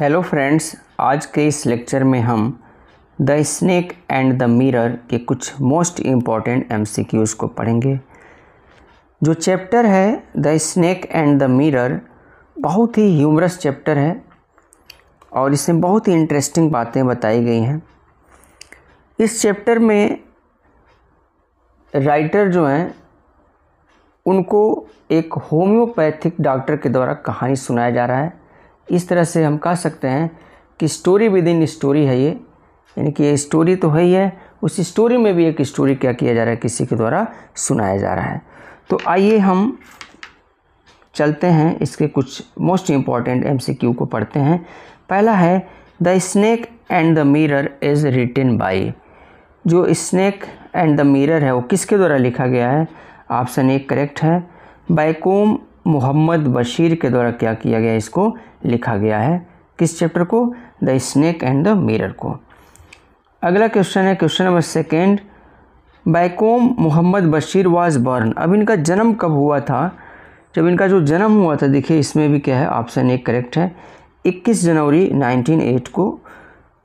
Hello friends आज के इस लेक्चर में हम the snake and the mirror के कुछ मोस्ट इम्पॉर्टेंट एमसीक्यूज़ को पढ़ेंगे जो चैप्टर है the snake and the mirror बहुत ही ह्यूमरस चैप्टर है और इसमें बहुत ही इंटरेस्टिंग बातें बताई गई हैं इस चैप्टर में राइटर जो हैं उनको एक होम्योपैथिक डॉक्टर के द्वारा कहानी सुनाया जा रहा है इस तरह से हम कह सकते हैं कि स्टोरी विद इन स्टोरी है ये यानी कि ये स्टोरी तो है ही है उस स्टोरी में भी एक स्टोरी क्या किया जा रहा है किसी के द्वारा सुनाया जा रहा है तो आइए हम चलते हैं इसके कुछ मोस्ट इम्पॉर्टेंट क्यू को पढ़ते हैं पहला है the snake and the mirror is written by जो स्नैक एंड द मिरर है वो किसके द्वारा लिखा गया है ऑप्शन एक करेक्ट है कोम मोहम्मद बशीर के द्वारा क्या किया गया इसको लिखा गया है किस चैप्टर को the snake and the mirror को अगला क्वेश्चन है question number second Vaikom Muhammad Basheer was born अब इनका जन्म कब हुआ था जब इनका जो जन्म हुआ था देखिए इसमें भी क्या है ऑप्शन एक करेक्ट है 21 जनवरी 1908 को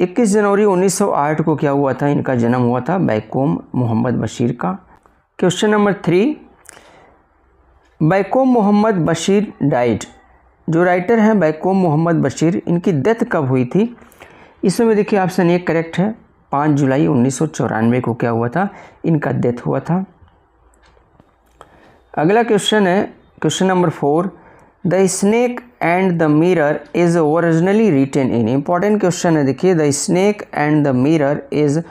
21 जनवरी 1908 को क्या हुआ था इनका जन्म हुआ था बैकोम मोहम्मद बशीर का question number three Vaikom Muhammad Basheer died जो राइटर हैं बैकोम मोहम्मद बशीर इनकी डेथ कब हुई थी इसमें में देखिए ऑप्शन ए करेक्ट है पाँच जुलाई उन्नीस को क्या हुआ था इनका डेथ हुआ था अगला क्वेश्चन है question number four the snake and the mirror is originally written in important question है देखिए the snake and the mirror is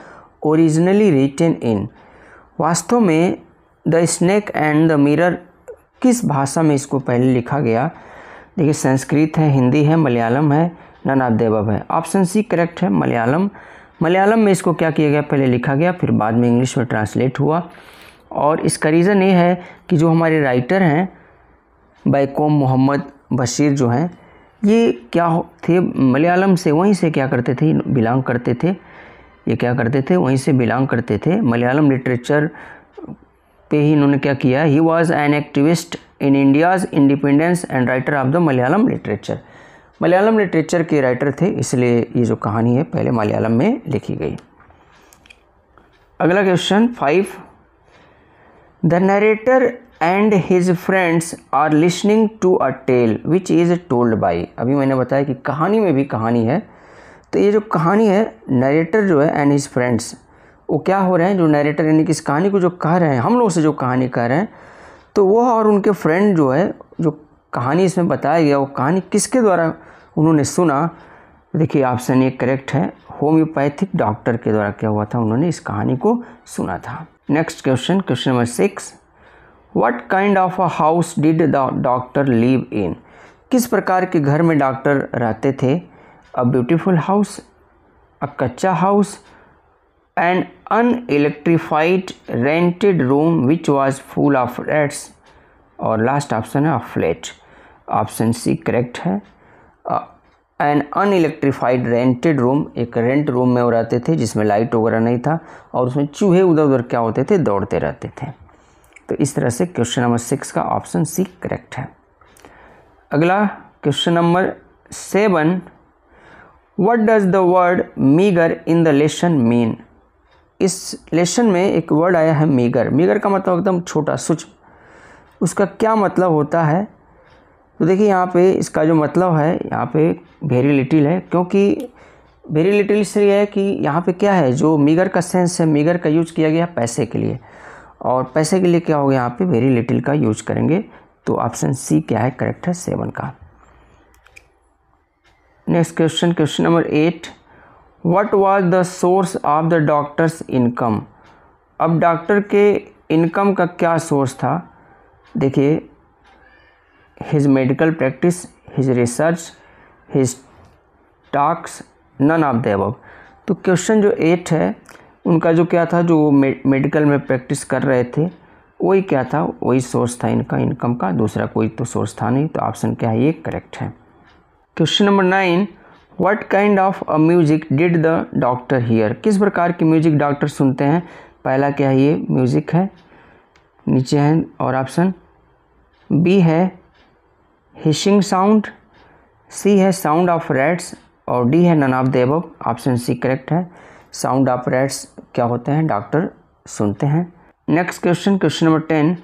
originally written in वास्तव में the snake and the mirror किस भाषा में इसको पहले लिखा गया देखिए संस्कृत है हिंदी है मलयालम है नाना देवब है ऑप्शन सी करेक्ट है मलयालम मलयालम में इसको क्या किया गया पहले लिखा गया फिर बाद में इंग्लिश में ट्रांसलेट हुआ और इसका रीज़न ये है कि जो हमारे राइटर हैं बैकोम मोहम्मद बशीर जो हैं ये क्या थे मलयालम से वहीं से क्या करते थे बिलोंग करते थे ये क्या करते थे वहीं से बिलोंग करते थे मलयालम लिटरेचर पे ही इन्होंने क्या किया he was an activist in India's independence and writer of the Malayalam literature Malayalam literature के राइटर थे इसलिए ये जो कहानी है पहले मलयालम में लिखी गई अगला question five the narrator and his friends are listening to a tale which is told by अभी मैंने बताया कि कहानी में भी कहानी है तो ये जो कहानी है नरेटर जो है एंड हिज फ्रेंड्स वो क्या हो रहे हैं जो नरेटर यानी कि इस कहानी को जो कह रहे हैं हम लोग से जो कहानी कह रहे हैं तो वो और उनके फ्रेंड जो है जो कहानी इसमें बताया गया वो कहानी किसके द्वारा उन्होंने सुना देखिए ऑप्शन ए करेक्ट है होम्योपैथिक डॉक्टर के द्वारा क्या हुआ था उन्होंने इस कहानी को सुना था next question question number six what kind of a house did the doctor live in किस प्रकार के घर में डॉक्टर रहते थे a beautiful house a kachcha house and unelectrified rented room which was full of rats और लास्ट ऑप्शन है flat option C correct है एन अनइलेक्ट्रीफाइड रेंटेड रूम एक रेंट रूम में वो रहते थे जिसमें लाइट वगैरह नहीं था और उसमें चूहे उधर उधर क्या होते थे दौड़ते रहते थे तो इस तरह से क्वेश्चन नंबर सिक्स का ऑप्शन सी करेक्ट है अगला question number seven what does the word meagre in the lesson mean इस लेसन में एक वर्ड आया है मीगर मीगर का मतलब एकदम छोटा सूच उसका क्या मतलब होता है तो देखिए यहाँ पे इसका जो मतलब है यहाँ पे वेरी लिटिल है क्योंकि वेरी लिटिल इसलिए है कि यहाँ पे क्या है जो मीगर का सेंस है मीगर का यूज किया गया पैसे के लिए और पैसे के लिए क्या होगा यहाँ पे वेरी लिटिल का यूज करेंगे तो ऑप्शन सी क्या है करेक्ट है सेवन का next question question number eight what was the source of the doctor's income अब डॉक्टर के इनकम का क्या सोर्स था देखिए his medical practice his research his talks none of the तो क्वेश्चन जो एट है उनका जो क्या था जो वो मेडिकल में प्रैक्टिस कर रहे थे वही क्या था वही सोर्स था इनका इनकम का दूसरा कोई तो सोर्स था नहीं तो ऑप्शन क्या है ये करेक्ट है question number nine what kind of a music did the doctor hear किस प्रकार की म्यूजिक डॉक्टर सुनते हैं पहला क्या है ये म्यूजिक है नीचे है और ऑप्शन बी है हिशिंग साउंड सी है साउंड ऑफ रेड्स और डी है none of the above option C correct है साउंड ऑफ रेड्स क्या होते हैं डॉक्टर सुनते हैं next question question number ten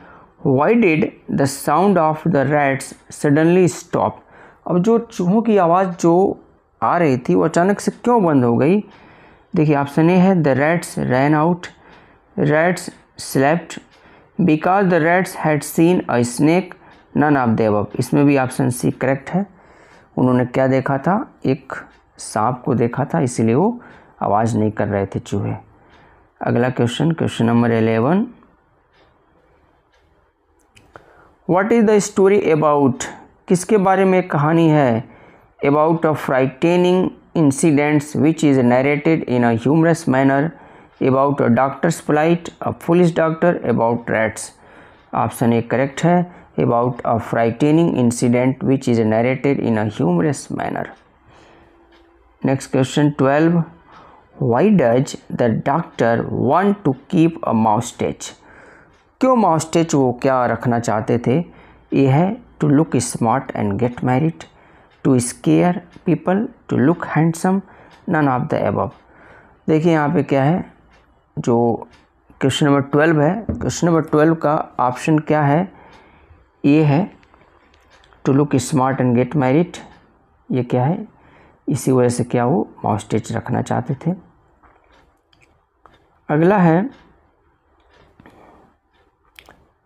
why did the sound of the rats suddenly stop अब जो चूहों की आवाज़ जो आ रही थी वो अचानक से क्यों बंद हो गई देखिए ऑप्शन ए है the rats ran out rats slept because the rats had seen a snake none of the above इसमें भी ऑप्शन सी करेक्ट है उन्होंने क्या देखा था एक सांप को देखा था इसलिए वो आवाज़ नहीं कर रहे थे चूहे अगला question question number eleven what is the story about किसके बारे में कहानी है about a frightening incident which is narrated in a humorous manner about a doctor's plight, a foolish doctor about rats. Option A correct hai about a frightening incident which is narrated in a humorous manner. Next question 12. Why does the doctor want to keep a mouse stitch? क्यों माउस्टेच वो क्या रखना चाहते to look smart and get married. To scare people to look handsome none of the above देखिए यहाँ पे क्या है जो क्वेश्चन नंबर ट्वेल्व है क्वेश्चन नंबर ट्वेल्व का ऑप्शन क्या है ये है to look smart and get married ये क्या है इसी वजह से क्या वो मॉस्टेज रखना चाहते थे अगला है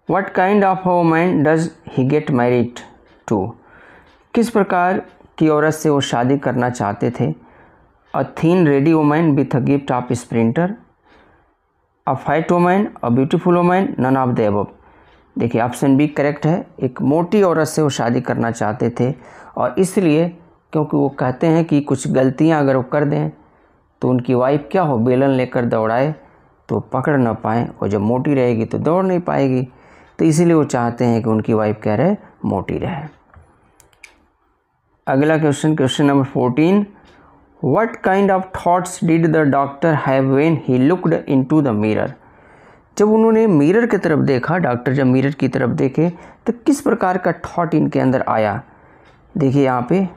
what kind of man does he get married to किस प्रकार की औरत से वो शादी करना चाहते थे a thin ready woman with a gift of sprinter a fat woman a beautiful woman none of the above देखिए ऑप्शन बी करेक्ट है एक मोटी औरत से वो शादी करना चाहते थे और इसलिए क्योंकि वो कहते हैं कि कुछ गलतियां अगर वो कर दें तो उनकी वाइफ क्या हो बेलन लेकर दौड़ाए तो पकड़ ना पाएँ और जब मोटी रहेगी तो दौड़ नहीं पाएगी तो इसीलिए वो चाहते हैं कि उनकी वाइफ क्या रहे मोटी रहे अगला question question number fourteen what kind of thoughts did the doctor have when he looked into the mirror जब उन्होंने मिरर की तरफ देखा डॉक्टर जब मिरर की तरफ देखे तो किस प्रकार का थाट इनके अंदर आया देखिए यहाँ पे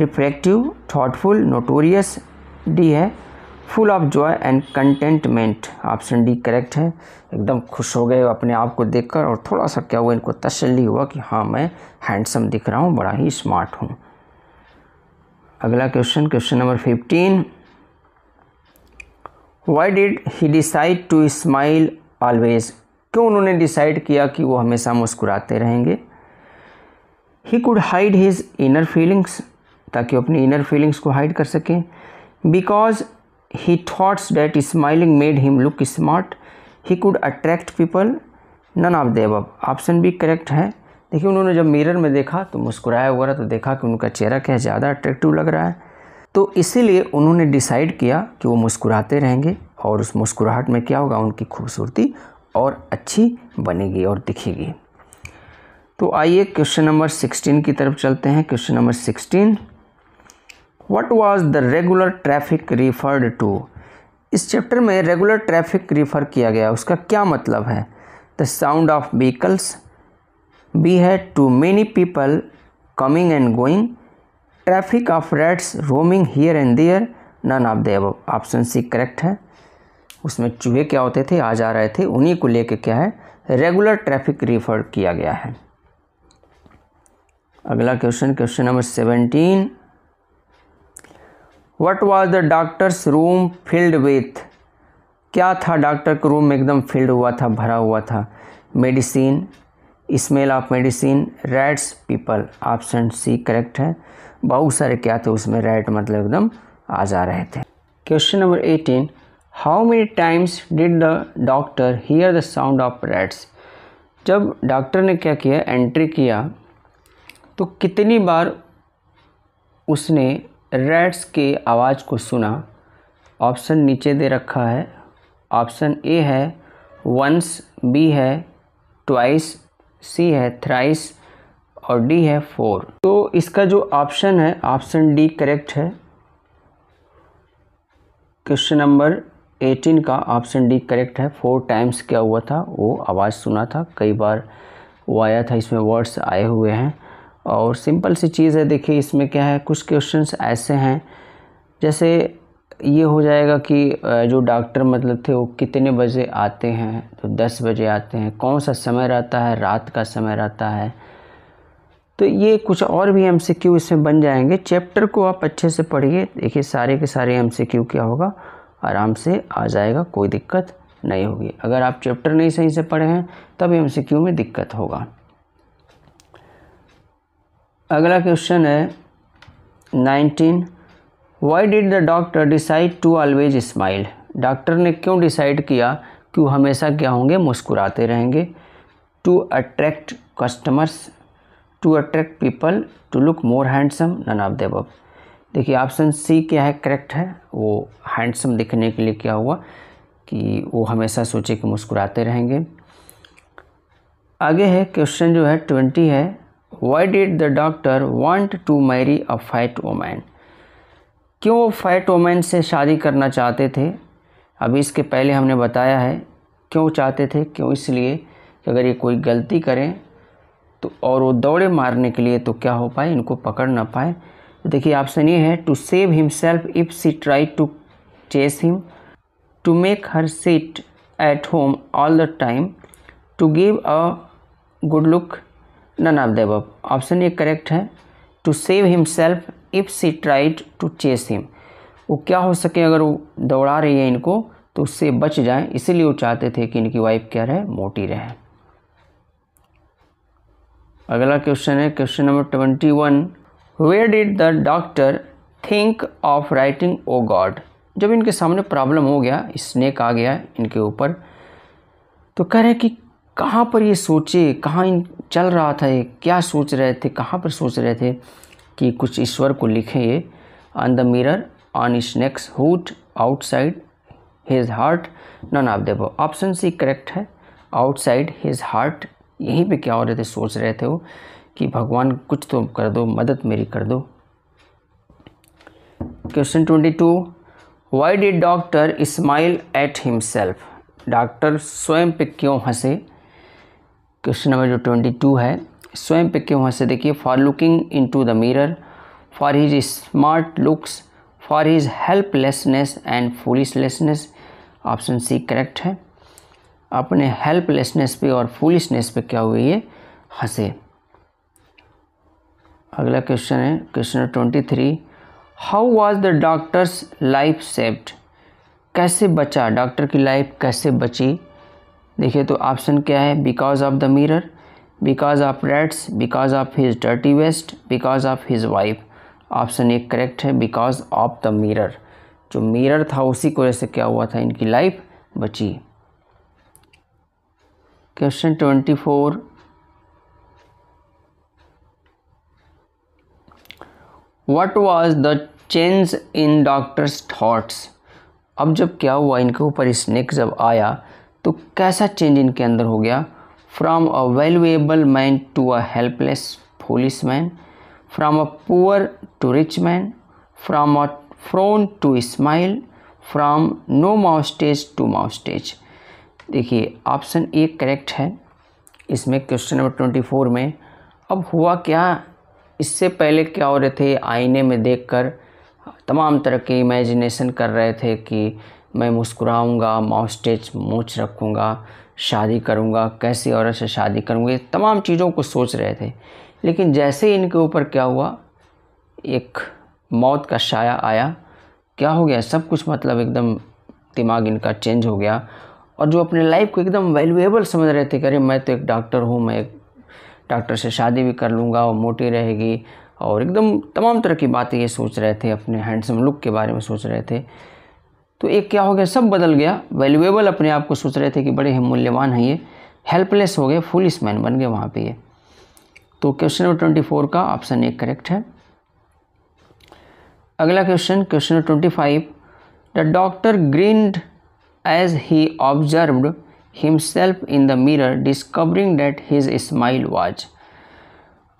रिफ्लेक्टिव थाटफुल नोटोरियस डी है full of joy and contentment option D correct है एकदम खुश हो गए अपने आप को देखकर और थोड़ा सा क्या हुआ इनको तसली हुआ कि हाँ मैं हैंडसम दिख रहा हूँ बड़ा ही स्मार्ट हूँ अगला question question number fifteen why did he decide to smile always क्यों उन्होंने डिसाइड किया कि वो हमेशा मुस्कुराते रहेंगे he could hide his inner feelings ताकि अपनी इनर फीलिंग्स को हाइड कर सकें because he thought that smiling made him look smart he could attract people none of the above option B correct है देखिए उन्होंने जब मिरर में देखा तो मुस्कुराया वगैरह तो देखा कि उनका चेहरा क्या ज़्यादा अट्रैक्टिव लग रहा है तो इसीलिए उन्होंने डिसाइड किया कि वो मुस्कुराते रहेंगे और उस मुस्कुराहट में क्या होगा उनकी खूबसूरती और अच्छी बनेगी और दिखेगी तो आइए क्वेश्चन नंबर सिक्सटीन की तरफ चलते हैं question number sixteen what was the regular traffic referred to इस चैप्टर में रेगुलर ट्रैफिक रिफ़र किया गया उसका क्या मतलब है the sound of vehicles B है too many people coming and going traffic of rats roaming here and there none of Dev option C correct है उसमें चूहे क्या होते थे आ जा रहे थे उन्हीं को लेके क्या है रेगुलर ट्रैफिक रिफर किया गया है अगला question question number seventeen what was the doctor's room filled with क्या था डॉक्टर का रूम एकदम फिल्ड हुआ था भरा हुआ था medicine smell of medicine rats people option C correct है बहुत सारे क्या थे उसमें रैट मतलब एकदम आ जा रहे थे question number eighteen how many times did the doctor hear the sound of rats जब डॉक्टर ने क्या किया एंट्री किया तो कितनी बार उसने रेड्स के आवाज़ को सुना ऑप्शन नीचे दे रखा है ऑप्शन ए है वंस बी है ट्वाइस सी है थ्राइस और डी है फोर तो इसका जो ऑप्शन है ऑप्शन डी करेक्ट है क्वेश्चन नंबर एटीन का ऑप्शन डी करेक्ट है फोर टाइम्स क्या हुआ था वो आवाज़ सुना था कई बार वो आया था इसमें वर्ड्स आए हुए हैं और सिंपल सी चीज़ है देखिए इसमें क्या है कुछ क्वेश्चंस ऐसे हैं जैसे ये हो जाएगा कि जो डॉक्टर मतलब थे वो कितने बजे आते हैं तो दस बजे आते हैं कौन सा समय रहता है रात का समय रहता है तो ये कुछ और भी एम इसमें बन जाएंगे चैप्टर को आप अच्छे से पढ़िए देखिए सारे के सारे एम क्या होगा आराम से आ जाएगा कोई दिक्कत नहीं होगी अगर आप चैप्टर नहीं सही से पढ़े हैं तब एम में दिक्कत होगा अगला क्वेश्चन है nineteen why did the doctor decide to always smile doctor ने क्यों डिसाइड किया कि वो हमेशा क्या होंगे मुस्कुराते रहेंगे to attract customers to attract people to look more handsome none of the above देखिए ऑप्शन सी क्या है करेक्ट है वो हैंडसम दिखने के लिए क्या हुआ कि वो हमेशा सोचे कि मुस्कुराते रहेंगे आगे है क्वेश्चन जो है ट्वेंटी है why did the doctor want to marry a fat woman क्यों वो फैट वोमैन से शादी करना चाहते थे अभी इसके पहले हमने बताया है क्यों चाहते थे क्यों इसलिए कि अगर ये कोई गलती करें तो और वो दौड़े मारने के लिए तो क्या हो पाए इनको पकड़ ना पाए तो देखिए ऑप्शन ये है to save himself if she try to chase him to make her sit at home all the time to give a good look none of the above अब ऑप्शन ये करेक्ट है to save himself if she tried to chase him वो क्या हो सके अगर वो दौड़ा रही है इनको तो उससे बच जाए इसीलिए वो चाहते थे कि इनकी वाइफ क्या रहे मोटी रहे अगला क्वेश्चन है question number twenty one where did the doctor think of writing O God जब इनके सामने प्रॉब्लम हो गया स्नेक आ गया इनके ऊपर तो कह रहे हैं कि कहाँ पर ये सोचे कहाँ इन चल रहा था ये क्या सोच रहे थे कहाँ पर सोच रहे थे कि कुछ ईश्वर को लिखें ये on the mirror on his neck hut outside his heart none of Dev option C correct है आउटसाइड हिज हार्ट यहीं पे क्या हो रहे थे सोच रहे थे वो कि भगवान कुछ तो कर दो मदद मेरी कर दो question twenty two why did doctor smile at himself डॉक्टर स्वयं पे क्यों हंसे क्वेश्चन नंबर जो ट्वेंटी टू है स्वयं पे के वहाँ से देखिए for looking into the mirror for his smart looks for his helplessness and foolishness option C correct है अपने हेल्पलेसनेस पे और फुलिसनेस पे क्या हुए ये हंसे अगला क्वेश्चन है question number twenty three how was the doctor's life saved कैसे बचा डॉक्टर की लाइफ कैसे बची देखिए तो ऑप्शन क्या है because of the mirror because of rats because of his dirty vest because of his wife option एक करेक्ट है बिकॉज ऑफ द मिरर जो मिरर था उसी को वजह से क्या हुआ था इनकी लाइफ बची question twenty four what was the change in doctor's thoughts अब जब क्या हुआ इनके ऊपर स्नेक जब आया तो कैसा चेंज इनके अंदर हो गया from a valuable man to a helpless policeman from a poor to rich man from a frown to smile from no moustache to moustache देखिए ऑप्शन ए करेक्ट है इसमें क्वेश्चन नंबर ट्वेंटी फोर में अब हुआ क्या इससे पहले क्या हो रहे थे आईने में देखकर तमाम तरह के इमेजिनेशन कर रहे थे कि मैं मुस्कुराऊँगा माउस्टेज मूछ रखूँगा शादी करूँगा कैसी औरत से शादी करूँगा ये तमाम चीज़ों को सोच रहे थे लेकिन जैसे ही इनके ऊपर क्या हुआ एक मौत का साया आया क्या हो गया सब कुछ मतलब एकदम दिमाग इनका चेंज हो गया और जो अपने लाइफ को एकदम वैल्यूएबल समझ रहे थे कि अरे मैं तो एक डॉक्टर हूँ मैं एक डॉक्टर से शादी भी कर लूँगा और मोटी रहेगी और एकदम तमाम तरह की बातें ये सोच रहे थे अपने हैंडसम लुक के बारे में सोच रहे थे तो एक क्या हो गया सब बदल गया वैल्यूएबल अपने आप को सोच रहे थे कि बड़े हैं मूल्यवान हैं ये हेल्पलेस हो गए फुलिस मैन बन गए वहाँ पे ये तो क्वेश्चन नंबर ट्वेंटी फोर का ऑप्शन एक करेक्ट है अगला question question number twenty five the doctor grin as he observed himself in the mirror discovering that his smile was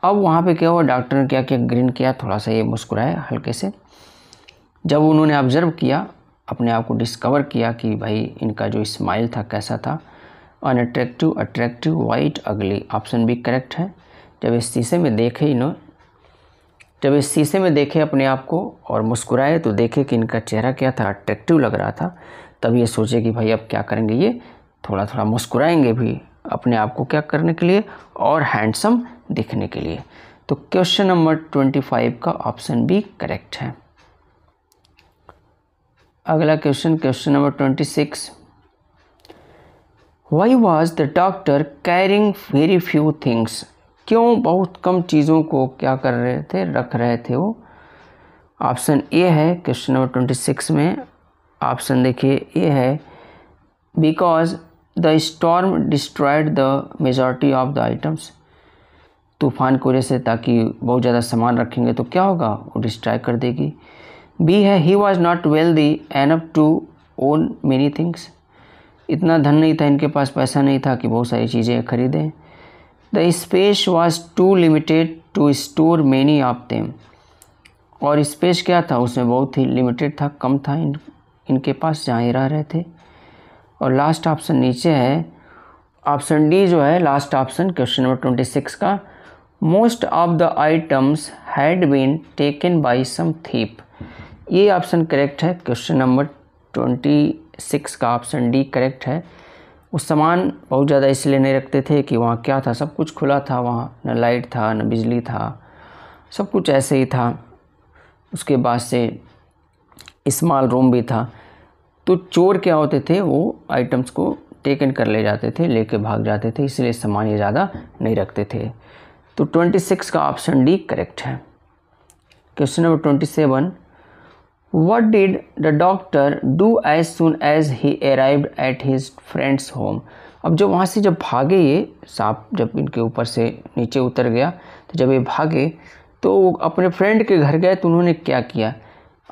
अब वहाँ पे क्या हुआ डॉक्टर ने क्या किया ग्रीन किया थोड़ा सा ये मुस्कुराए हल्के से जब उन्होंने ऑब्जर्व किया अपने आप को डिस्कवर किया कि भाई इनका जो स्माइल था कैसा था unattractive attractive white ugly option B correct है जब इस शीशे में देखे इन्होंने जब इस शीशे में देखे अपने आप को और मुस्कुराए तो देखे कि इनका चेहरा क्या था अट्रैक्टिव लग रहा था तब ये सोचे कि भाई अब क्या करेंगे ये थोड़ा थोड़ा मुस्कुराएंगे भी अपने आप को क्या करने के लिए और हैंडसम दिखने के लिए तो क्वेश्चन नंबर ट्वेंटी फाइव का ऑप्शन भी करेक्ट है अगला question question number twenty six why was the doctor carrying very few things क्यों बहुत कम चीज़ों को क्या कर रहे थे रख रहे थे वो ऑप्शन ए है क्वेश्चन नंबर ट्वेंटी सिक्स में ऑप्शन देखिए ए है because the storm destroyed the majority of the items तूफान की वजह से ताकि बहुत ज़्यादा सामान रखेंगे तो क्या होगा वो डिस्ट्रॉय कर देगी बी है he was not wealthy enough to own many things इतना धन नहीं था इनके पास पैसा नहीं था कि बहुत सारी चीज़ें खरीदें the space was too limited to store many of them और स्पेस क्या था उसमें बहुत ही लिमिटेड था कम था इन इनके पास जहाँ ही रह रहे थे और लास्ट ऑप्शन नीचे है ऑप्शन डी जो है last option question number twenty six का most of the items had been taken by some thief ये ऑप्शन करेक्ट है क्वेश्चन नंबर ट्वेंटी सिक्स का ऑप्शन डी करेक्ट है वो सामान बहुत ज़्यादा इसलिए नहीं रखते थे कि वहाँ क्या था सब कुछ खुला था वहाँ न लाइट था न बिजली था सब कुछ ऐसे ही था उसके बाद से इस्माल रूम भी था तो चोर क्या होते थे वो आइटम्स को टेकन कर ले जाते थे लेके भाग जाते थे इसलिए सामान ये ज़्यादा नहीं रखते थे तो ट्वेंटी सिक्स का ऑप्शन डी करेक्ट है question number twenty seven What did the doctor do as soon as he arrived at his friend's home? अब जब वहाँ से जब भागे ये सांप जब इनके ऊपर से नीचे उतर गया तो जब ये भागे तो अपने फ्रेंड के घर गए तो उन्होंने क्या किया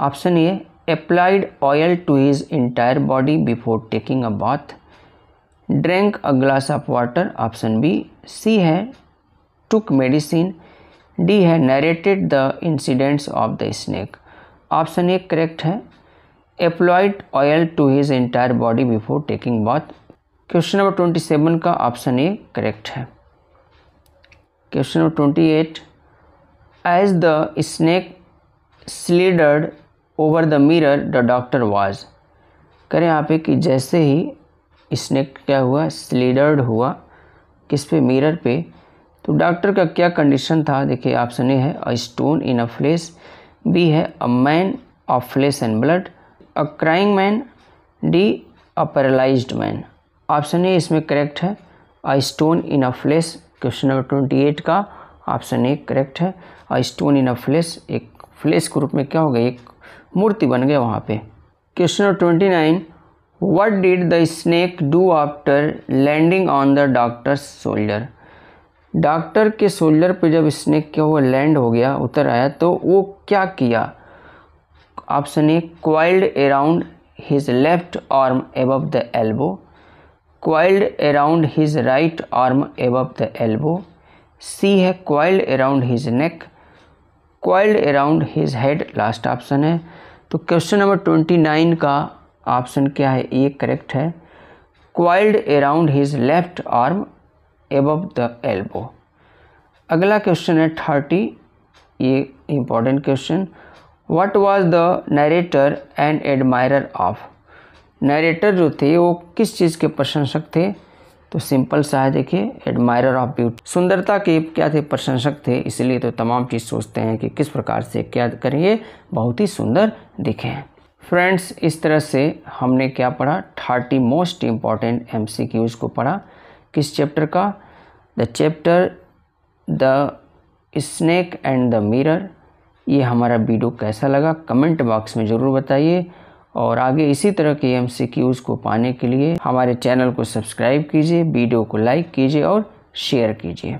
option A applied oil to his entire body before taking a bath drink a glass of water option B C है टुक मेडिसिन डी है narrated the incidents of the snake option A correct है applied oil to his entire body before taking bath question number twenty seven का option A correct है question number twenty eight as the snake slithered over the mirror the doctor was करें आप एक कि जैसे ही snack क्या हुआ स्लीडर्ड हुआ किस पे मिरर पे तो डॉक्टर का क्या कंडीशन था देखिए ऑप्शन ए है a stone in a flesh B है a man of flesh and blood a crying man D a paralysed man option A इसमें करेक्ट है a stone in a flesh question number twenty eight का option A correct है a stone in a flesh एक flesh के रूप में क्या हो गया एक मूर्ति बन गया वहाँ पे question number twenty nine what did the snake do after landing on the doctor's shoulder doctor के शोल्डर पे जब स्नेक क्या हुआ लैंड हो गया उतर आया तो वो क्या किया option A coiled around his left arm above the elbow coiled around his right arm above the elbow C है coiled around his neck coiled around his head last option है तो क्वेश्चन नंबर ट्वेंटी नाइन का option क्या है A correct है coiled around his left arm above the elbow अगला question है thirty ये important question what was the narrator and admirer of narrator जो थे वो किस चीज़ के प्रशंसक थे तो सिंपल सा है देखिए एडमायरर ऑफ ब्यूटी सुंदरता के क्या थे प्रशंसक थे इसलिए तो तमाम चीज़ सोचते हैं कि किस प्रकार से क्या करेंगे बहुत ही सुंदर दिखे फ्रेंड्स इस तरह से हमने क्या पढ़ा थर्टी मोस्ट इम्पॉर्टेंट एम को पढ़ा किस चैप्टर का the chapter the snake and the mirror ये हमारा वीडियो कैसा लगा कमेंट बॉक्स में ज़रूर बताइए और आगे इसी तरह के एम को पाने के लिए हमारे चैनल को सब्सक्राइब कीजिए वीडियो को लाइक कीजिए और शेयर कीजिए